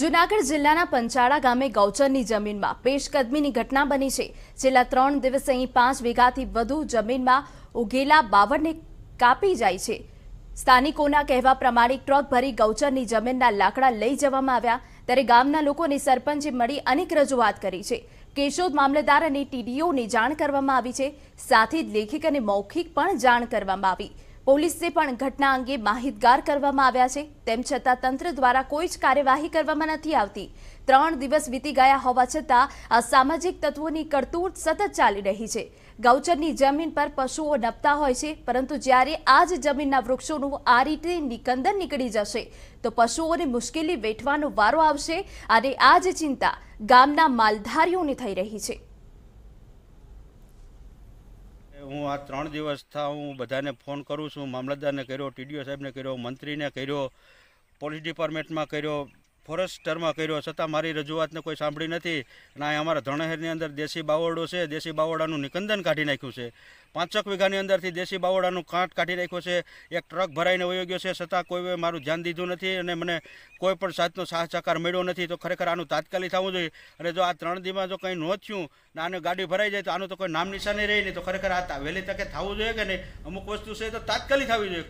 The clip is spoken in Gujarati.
જુનાગઢ જિલ્લાના પંચાળા ગામે ગૌચરની જમીનમાં પેશકદમીની ઘટના બની છે છેલ્લા ત્રણ દિવસ અહીં પાંચ વીઘાથી વધુ જમીનમાં ઉગેલા બાવળને કાપી જાય છે સ્થાનિકોના કહેવા પ્રમાણે ટ્રક ભરી ગૌચરની જમીનના લાકડા લઈ જવામાં આવ્યા ત્યારે ગામના લોકોને સરપંચે મળી અનેક રજૂઆત કરી છે કેશોદ મામલતદાર અને ટીડીઓને જાણ કરવામાં આવી છે સાથે જ લેખિક અને મૌખિક પણ જાણ કરવામાં આવી પોલીસને પણ ઘટના અંગે માહિતગાર કરવામાં આવ્યા છે તેમ છતાં તંત્ર દ્વારા કોઈ જ કાર્યવાહી કરવામાં નથી આવતી ત્રણ દિવસ વીતી ગયા હોવા છતાં આ સામાજિક તત્વોની કરતૂત સતત ચાલી રહી છે ગૌચરની જમીન પર પશુઓ નપતા હોય છે પરંતુ જ્યારે આ જ જમીનના વૃક્ષોનું આ રીતે નિકંદન નીકળી જશે તો પશુઓને મુશ્કેલી વેઠવાનો વારો આવશે અને આ જ ચિંતા ગામના માલધારીઓને થઈ રહી છે હું આ ત્રણ દિવસ દિવસથી હું બધાને ફોન કરું છું મામલતદારને કર્યો ટીડીઓ સાહેબને કર્યો મંત્રીને કર્યો પોલીસ ડિપાર્ટમેન્ટમાં કર્યો ફોરેસ્ટરમાં કર્યો છતાં મારી રજૂઆતને કોઈ સાંભળી નથી અને આ અમારા ધણહેરની અંદર દેશી બાવળો છે દેશી બાવળાનું નિકંદન કાઢી નાખ્યું છે પાંચક વીઘાની અંદરથી દેશી બાવળાનું કાંટ કાઢી નાખ્યો છે એક ટ્રક ભરાઈને વયો ગયો છે છતાં કોઈએ મારું ધ્યાન દીધું નથી અને મને કોઈ પણ જાતનો સાહચાકાર મળ્યો નથી તો ખરેખર આનું તાત્કાલિક થવું જોઈએ અને જો આ ત્રણ દીમાં જો કંઈ ન થયું ને આને ગાડી ભરાઈ જાય તો આનું તો કોઈ નામ નિશાની રહી નહીં તો ખરેખર આ વહેલી તકે થવું જોઈએ કે નહીં અમુક વસ્તુ છે તો તાત્કાલિક થવી જોઈએ